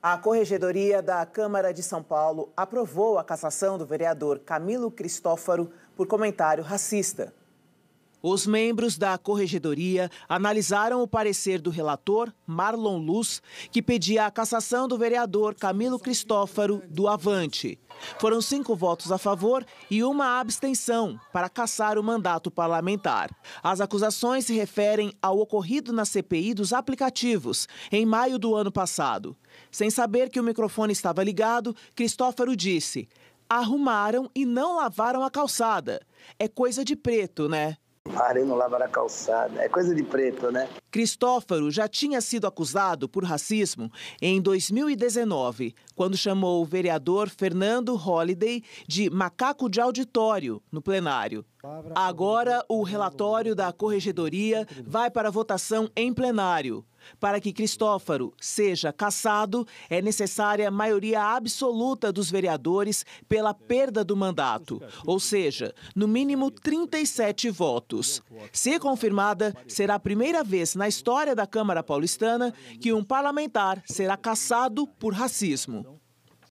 A Corregedoria da Câmara de São Paulo aprovou a cassação do vereador Camilo Cristófaro por comentário racista. Os membros da corregedoria analisaram o parecer do relator, Marlon Luz, que pedia a cassação do vereador Camilo Cristófaro do Avante. Foram cinco votos a favor e uma abstenção para cassar o mandato parlamentar. As acusações se referem ao ocorrido na CPI dos aplicativos, em maio do ano passado. Sem saber que o microfone estava ligado, Cristófaro disse: arrumaram e não lavaram a calçada. É coisa de preto, né? varando no lavar a calçada. É coisa de preto, né? Cristóforo já tinha sido acusado por racismo em 2019, quando chamou o vereador Fernando Holliday de macaco de auditório no plenário. Agora, o relatório da corregedoria vai para votação em plenário. Para que Cristóforo seja cassado, é necessária maioria absoluta dos vereadores pela perda do mandato, ou seja, no mínimo 37 votos. Se confirmada, será a primeira vez na na história da Câmara Paulistana que um parlamentar será caçado por racismo.